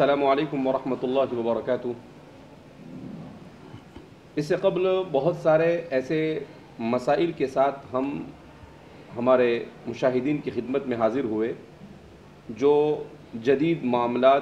अल्लाम वरहमल वबरक इससे कबल बहुत सारे ऐसे मसाइल के साथ हम हमारे मुशाहिदीन की खिदमत में हाजिर हुए जो जदीद मामला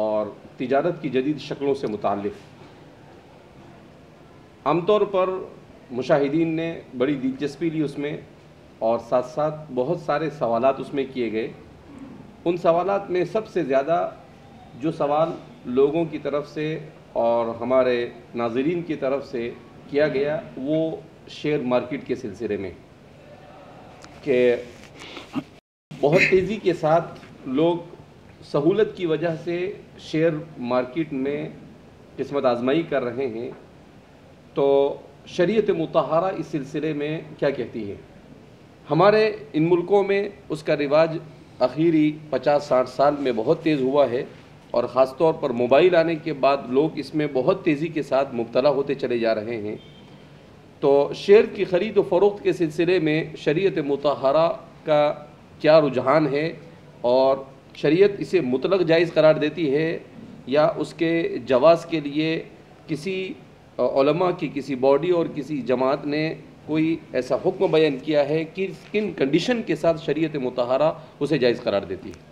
और तजारत की जदीद शक्लों से मुतलफ़ आमतौर पर मुशाहिदीन ने बड़ी दिलचस्पी ली उसमें और साथ साथ बहुत सारे सवाल उसमें किए गए उन सवाल में सबसे ज़्यादा जो सवाल लोगों की तरफ से और हमारे नाजरीन की तरफ से किया गया वो शेयर मार्केट के सिलसिले में कि बहुत तेज़ी के साथ लोग सहूलत की वजह से शेयर मार्केट में किस्मत आजमाई कर रहे हैं तो शरीयत मतहरा इस सिलसिले में क्या कहती है हमारे इन मुल्कों में उसका रिवाज आखिरी पचास साठ साल में बहुत तेज़ हुआ है और ख़ास तौर पर मोबाइल आने के बाद लोग इसमें बहुत तेज़ी के साथ मुबतला होते चले जा रहे हैं तो शेयर की ख़रीद व फरोख्त के सिलसिले में शरीत मतहरा का क्या रुझान है और शरीयत इसे मुतलक जायज़ करार देती है या उसके जवाज़ के लिए किसी की किसी बॉडी और किसी जमात ने कोई ऐसा हुक्म बयान किया है कि किन कंडीशन के साथ शरीयत मतहरा उसे जायज़ करार देती है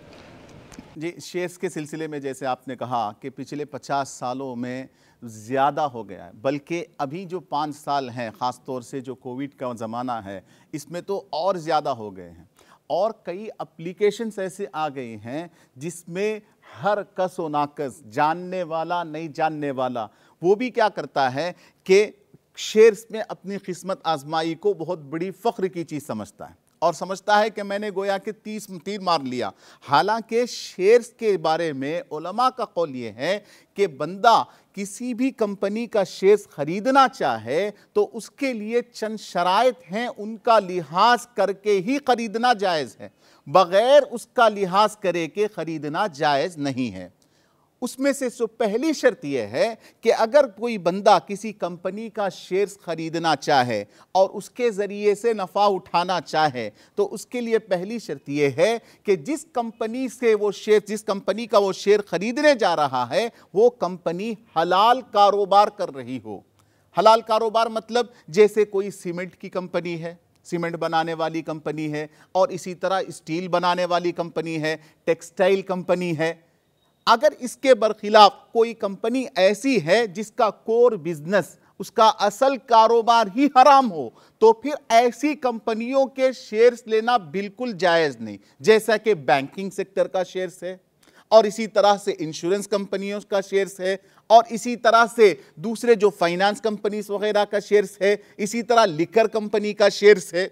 जी शेयर्स के सिलसिले में जैसे आपने कहा कि पिछले 50 सालों में ज़्यादा हो गया है बल्कि अभी जो पाँच साल हैं ख़ास तौर से जो कोविड का ज़माना है इसमें तो और ज़्यादा हो गए हैं और कई अप्लीकेशंस ऐसे आ गई हैं जिसमें हर कस व नाकस जानने वाला नहीं जानने वाला वो भी क्या करता है कि शेयर्स में अपनी किस्मत आजमाई को बहुत बड़ी फ़ख्र की चीज़ समझता है और समझता है कि मैंने गोया कि तीस तीर मार लिया हालांकि शेयर के बारे में ओलमा का कौल ये है कि बंदा किसी भी कंपनी का शेयर ख़रीदना चाहे तो उसके लिए चंद शराइ हैं उनका लिहाज करके ही ख़रीदना जायज़ है बग़ैर उसका लिहाज करे के ख़रीदना जायज़ नहीं है उसमें से सो पहली शर्त यह है कि अगर कोई बंदा किसी कंपनी का शेयर्स खरीदना चाहे और उसके ज़रिए से नफ़ा उठाना चाहे तो उसके लिए पहली शर्त यह है कि जिस कंपनी से वो शेयर जिस कंपनी का वो शेयर खरीदने जा रहा है वो कंपनी हलाल कारोबार कर रही हो हलाल कारोबार मतलब जैसे कोई सीमेंट की कंपनी है सीमेंट बनाने वाली कंपनी है और इसी तरह स्टील बनाने वाली कंपनी है टेक्सटाइल कंपनी है अगर इसके बरखिलाफ कोई कंपनी ऐसी है जिसका कोर बिजनेस उसका असल कारोबार ही हराम हो तो फिर ऐसी कंपनियों के शेयर्स लेना बिल्कुल जायज़ नहीं जैसा कि बैंकिंग सेक्टर का शेयर्स है और इसी तरह से इंश्योरेंस कंपनियों का शेयर्स है और इसी तरह से दूसरे जो फाइनेंस कंपनीज वगैरह का शेयर्स है इसी तरह लिकर कंपनी का शेयर्स है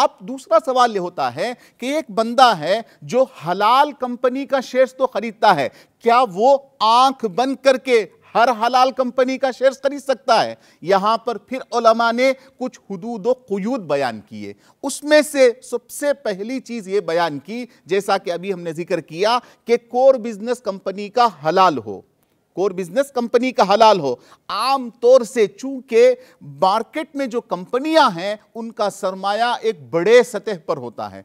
अब दूसरा सवाल यह होता है कि एक बंदा है जो हलाल कंपनी का शेयर्स तो खरीदता है क्या वो आंख बंद करके हर हलाल कंपनी का शेयर्स खरीद सकता है यहां पर फिर ओलमा ने कुछ हदूद क्यूद बयान किए उसमें से सबसे पहली चीज़ ये बयान की जैसा कि अभी हमने जिक्र किया कि कोर बिजनेस कंपनी का हलाल हो कोर बिजनेस कंपनी का हलाल हो आम तौर से चूंकि मार्केट में जो कंपनियां हैं उनका सरमाया एक बड़े सतह पर होता है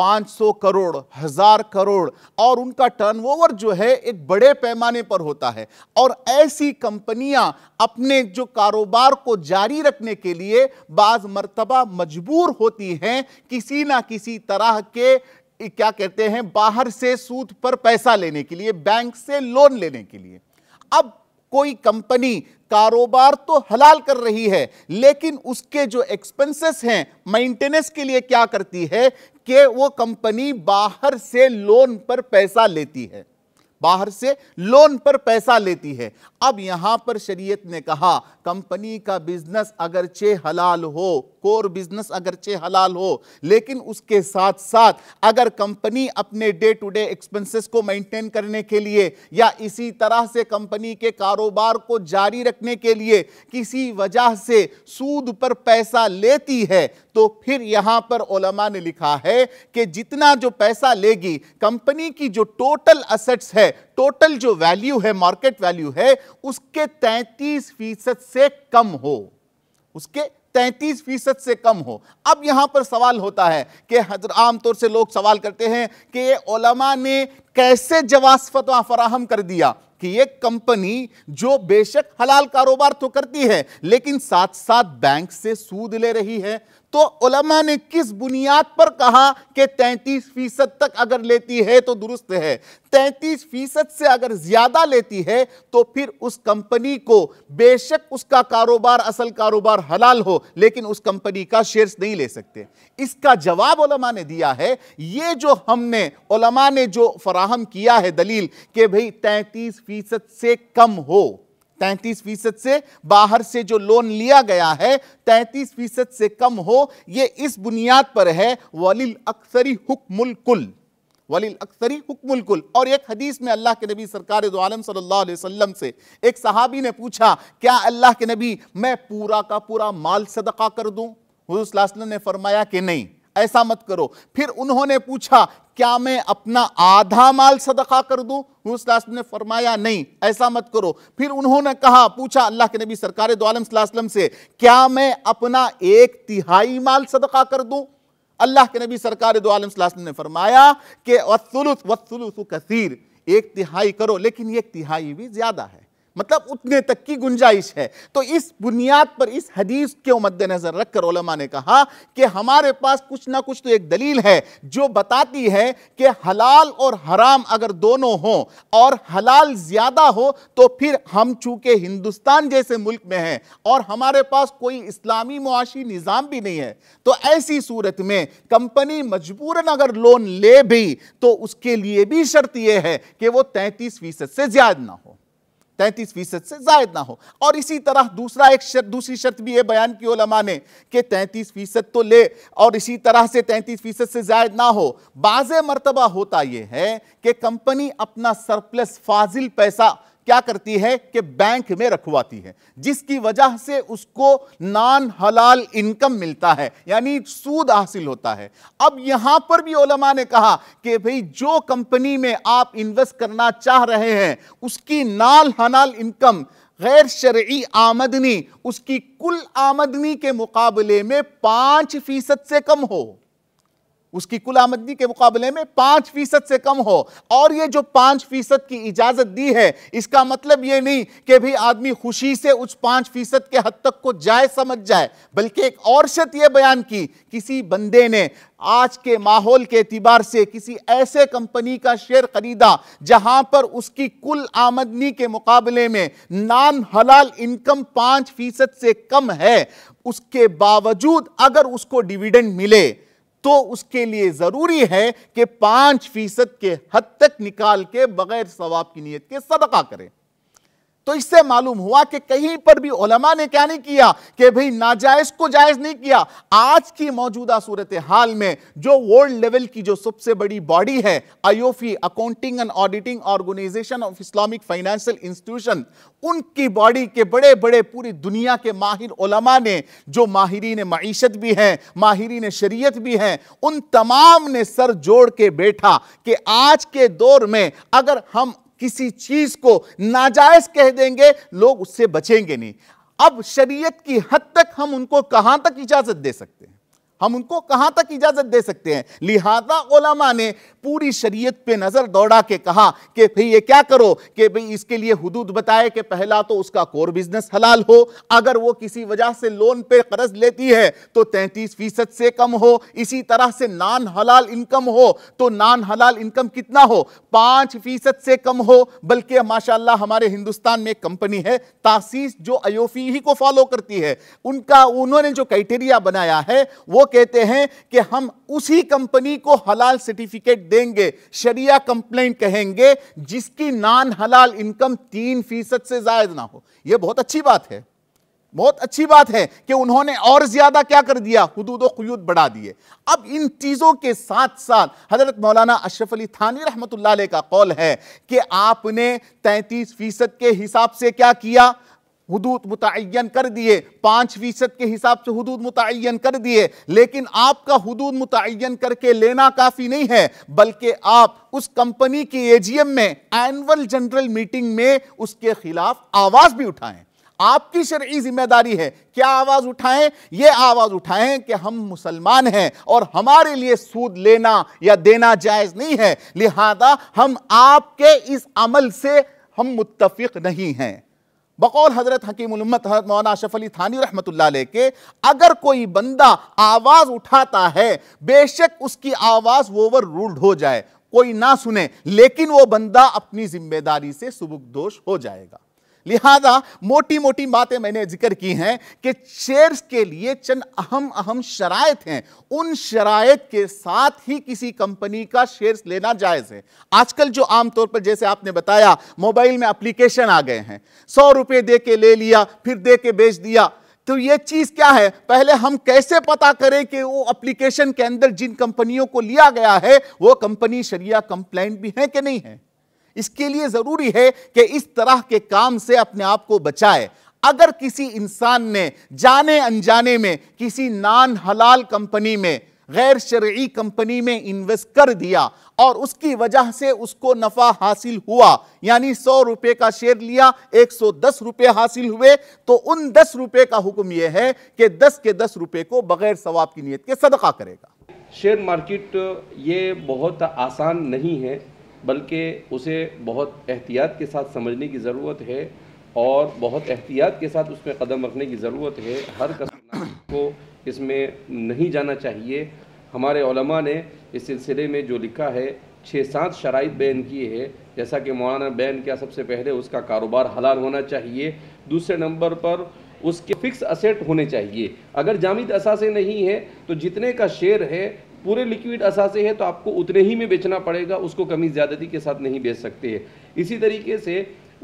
500 करोड़ हजार करोड़ और उनका टर्नओवर जो है एक बड़े पैमाने पर होता है और ऐसी कंपनियां अपने जो कारोबार को जारी रखने के लिए बाज मरतबा मजबूर होती हैं किसी ना किसी तरह के क्या कहते हैं बाहर से सूद पर पैसा लेने के लिए बैंक से लोन लेने के लिए अब कोई कंपनी कारोबार तो हलाल कर रही है लेकिन उसके जो एक्सपेंसेस हैं मेंटेनेंस के लिए क्या करती है कि वो कंपनी बाहर से लोन पर पैसा लेती है बाहर से लोन पर पैसा लेती है अब यहां पर शरीयत ने कहा कंपनी का बिजनेस अगरचे हलाल हो कोर बिजनेस अगरचे हलाल हो लेकिन उसके साथ साथ अगर कंपनी अपने डे टू डे एक्सपेंसेस को मेंटेन करने के लिए या इसी तरह से कंपनी के कारोबार को जारी रखने के लिए किसी वजह से सूद पर पैसा लेती है तो फिर यहां पर ओलमा ने लिखा है कि जितना जो पैसा लेगी कंपनी की जो टोटल असेट्स है टोटल जो वैल्यू है मार्केट वैल्यू है उसके 33 फीसद से कम हो उसके तैंतीस फीसद से कम हो अब यहां पर सवाल होता है कि आमतौर से लोग सवाल करते हैं कि ओलमा ने कैसे जवास फतवा फराहम कर दिया कि ये कंपनी जो बेशक हलाल कारोबार तो करती है लेकिन साथ साथ बैंक से सूद ले रही है तो उलमा ने किस बुनियाद पर कहा कि 33 फीसद तक अगर लेती है तो दुरुस्त है 33 फीसद से अगर ज़्यादा लेती है तो फिर उस कंपनी को बेशक उसका कारोबार असल कारोबार हलाल हो लेकिन उस कंपनी का शेयर्स नहीं ले सकते इसका जवाब उलमा ने दिया है ये जो हमने उलमा ने जो फराहम किया है दलील कि भाई तैंतीस फीसद से कम हो तैंतीस फीसद से बाहर से जो लोन लिया गया है तैतीस फीसद से कम हो ये इस बुनियाद पर है वलिल अक्सरी हुक्मुल कुल वलिल अक्सरी हुक्मुल कुल और एक हदीस में अल्लाह के नबी सरकार दो आलम सल्लल्लाहु अलैहि वसल्लम से एक सहाबी ने पूछा क्या अल्लाह के नबी मैं पूरा का पूरा माल सदका कर दूँ हजूसम ने फरमाया कि नहीं ऐसा मत करो फिर उन्होंने पूछा क्या मैं अपना आधा माल सदका कर दूं हजूर ने फरमाया नहीं ऐसा मत करो फिर उन्होंने कहा पूछा अल्लाह के नबी सरकार से क्या मैं अपना एक तिहाई माल सदका कर दूं अल्लाह के नबी सरकार ने फरमाया कि वसुलुस वसुलुस कसीर एक तिहाई करो लेकिन एक तिहाई भी ज़्यादा है मतलब उतने तक की गुंजाइश है तो इस बुनियाद पर इस हदीस के मद्देनजर रखकर ओलमा ने कहा कि हमारे पास कुछ ना कुछ तो एक दलील है जो बताती है कि हलाल और हराम अगर दोनों हो और हलाल ज़्यादा हो तो फिर हम चूंकि हिंदुस्तान जैसे मुल्क में हैं और हमारे पास कोई इस्लामी मुआशी निज़ाम भी नहीं है तो ऐसी सूरत में कंपनी मजबूरन अगर लोन ले भी तो उसके लिए भी शर्त यह है कि वो तैंतीस फीसद से ज़्यादा ना हो तैंतीस फीसद से जायद ना हो और इसी तरह दूसरा एक शर्त दूसरी शर्त भी है बयान की ओलमा ने कि तैंतीस फीसद तो ले और इसी तरह से तैंतीस फीसद से जायद ना हो बाज़ मरतबा होता यह है कि कंपनी अपना सरप्लस फाजिल पैसा क्या करती है कि बैंक में रखवाती है जिसकी वजह से उसको नान हलाल इनकम मिलता है यानी सूद हासिल होता है अब यहां पर भी ओलमा ने कहा कि भाई जो कंपनी में आप इन्वेस्ट करना चाह रहे हैं उसकी नान हलाल इनकम गैर शर्य आमदनी उसकी कुल आमदनी के मुकाबले में पांच फीसद से कम हो उसकी कुल आमदनी के मुकाबले में पांच फीसद से कम हो और ये जो पांच फीसद की इजाजत दी है इसका मतलब ये नहीं कि भी आदमी खुशी से उस पांच फीसद के हद तक को जाए समझ जाए बल्कि एक और शर्त यह बयान की किसी बंदे ने आज के माहौल के एतबार से किसी ऐसे कंपनी का शेयर खरीदा जहां पर उसकी कुल आमदनी के मुकाबले में नान हलाल इनकम पांच फीसद से कम है उसके बावजूद अगर उसको डिविडेंड मिले तो उसके लिए ज़रूरी है कि पांच फीसद के हद तक निकाल के बगैर सवाब की नीयत के सदका करें तो इससे मालूम हुआ कि कहीं पर भी ओलमा ने क्या नहीं किया कि भाई नाजायज को जायज नहीं किया आज की मौजूदा सूरत हाल में जो वर्ल्ड लेवल की जो सबसे बड़ी बॉडी है आईओफी accounting and auditing organisation of Islamic financial institution उनकी बॉडी के बड़े बड़े पूरी दुनिया के माहिर ओलमा ने जो माहरीन मीशत भी हैं माहरीन शरीय भी हैं उन तमाम ने सर जोड़ के बैठा कि आज के दौर में अगर हम किसी चीज को नाजायज कह देंगे लोग उससे बचेंगे नहीं अब शरीयत की हद तक हम उनको कहां तक इजाजत दे सकते हैं हम उनको कहां तक इजाजत दे सकते हैं लिहाजा ओलामा ने पूरी शरीयत पे नजर दौड़ा के कहा कि भाई ये क्या करो कि भाई इसके लिए हदूद बताए कि पहला तो उसका कोर बिजनेस हलाल हो अगर वो किसी वजह से लोन पे कर्ज लेती है तो तैंतीस फीसद से कम हो इसी तरह से नान हलाल इनकम हो तो नान हलाल इनकम कितना हो पांच फीसद से कम हो बल्कि माशाला हमारे हिंदुस्तान में कंपनी है तासीस जो अयोफी ही को फॉलो करती है उनका उन्होंने जो क्राइटेरिया बनाया है वो कहते हैं कि हम उसी कंपनी को हलाल सर्टिफिकेट देंगे शरिया कंप्लेंट कहेंगे जिसकी नान हलाल इनकम तीन फीसद से जायद ना हो यह बहुत अच्छी बात है बहुत अच्छी बात है कि उन्होंने और ज्यादा क्या कर दिया हदूद खयूद बढ़ा दिए अब इन चीज़ों के साथ साथ हजरत मौलाना अशरफ अली थानी रहमत का कौल है कि आपने 33 फीसद के हिसाब से क्या किया हदूद मुतन कर दिए पाँच फीसद के हिसाब से हदूद मुतन कर दिए लेकिन आपका हदूद मुतन करके लेना काफ़ी नहीं है बल्कि आप उस कंपनी की एजीएम में एनअल जनरल मीटिंग में उसके खिलाफ आवाज़ भी उठाएं आपकी शर्य जिम्मेदारी है क्या आवाज उठाएं यह आवाज उठाएं कि हम मुसलमान हैं और हमारे लिए सूद लेना या देना जायज नहीं है लिहाजा हम आपके इस अमल से हम मुत्तफिक नहीं हैं बकौल हजरत हकीमत हजरत मौलाना अशफ अली थानी रहमत के अगर कोई बंदा आवाज़ उठाता है बेशक उसकी आवाज़ ओवर रूल्ड हो जाए कोई ना सुने लेकिन वो बंदा अपनी जिम्मेदारी से सुबुकदोष हो जाएगा लिहाजा मोटी मोटी बातें मैंने जिक्र की हैं कि शेयर्स के लिए चंद अहम अहम शरात हैं उन शरात के साथ ही किसी कंपनी का शेयर्स लेना जायज़ है आजकल जो आमतौर पर जैसे आपने बताया मोबाइल में अप्लीकेशन आ गए हैं सौ रुपये दे के ले लिया फिर दे के बेच दिया तो ये चीज क्या है पहले हम कैसे पता करें कि वो एप्लीकेशन के अंदर जिन कंपनियों को लिया गया है वो कंपनी शरिया कंप्लेंट भी है कि नहीं है इसके लिए जरूरी है कि इस तरह के काम से अपने आप को बचाए अगर किसी इंसान ने जाने अनजाने में किसी नान हलाल कंपनी में गैर शर्य कंपनी में इन्वेस्ट कर दिया और उसकी वजह से उसको नफ़ा हासिल हुआ यानी सौ रुपए का शेयर लिया एक सौ दस रुपये हासिल हुए तो उन दस रुपए का हुक्म यह है कि दस के दस रुपए को बगैर सवाब की नीयत के सदका करेगा शेयर मार्केट ये बहुत आसान नहीं है बल्कि उसे बहुत एहतियात के साथ समझने की ज़रूरत है और बहुत एहतियात के साथ उस पर कदम रखने की ज़रूरत है हर कसम को इसमें नहीं जाना चाहिए हमारे ने इस सिलसिले में जो लिखा है छः सात शराइ बैन किए हैं जैसा कि मौलाना बैन किया सबसे पहले उसका कारोबार हलाल होना चाहिए दूसरे नंबर पर उसके फिक्स असेट होने चाहिए अगर जामिद असासे नहीं है तो जितने का शेयर है पूरे लिक्विड असासे है तो आपको उतने ही में बेचना पड़ेगा उसको कमी ज़्यादती के साथ नहीं बेच सकते है इसी तरीके से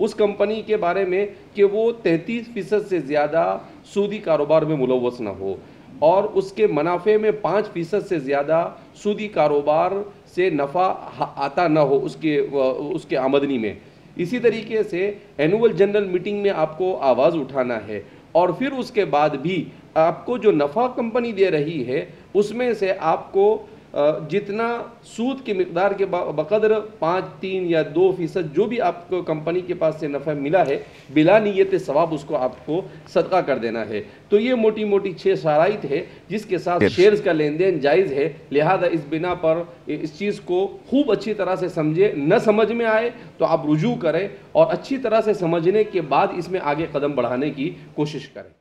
उस कंपनी के बारे में कि वो 33 फीसद से ज़्यादा सूदी कारोबार में मुलवस ना हो और उसके मुनाफे में पाँच फीसद से ज़्यादा सूदी कारोबार से नफ़ा आता ना हो उसके उसके आमदनी में इसी तरीके से एनुअल जनरल मीटिंग में आपको आवाज़ उठाना है और फिर उसके बाद भी आपको जो नफ़ा कंपनी दे रही है उसमें से आपको जितना सूद की मकदार के बकदर पाँच तीन या दो फीसद जो भी आपको कंपनी के पास से नफ़ा मिला है बिला नीयत सवाब उसको आपको सदका कर देना है तो ये मोटी मोटी छः शराइत है जिसके साथ शेयर्स का लेन देन जायज़ है लिहाजा इस बिना पर इस चीज़ को खूब अच्छी तरह से समझे न समझ में आए तो आप रुजू करें और अच्छी तरह से समझने के बाद इसमें आगे कदम बढ़ाने की कोशिश करें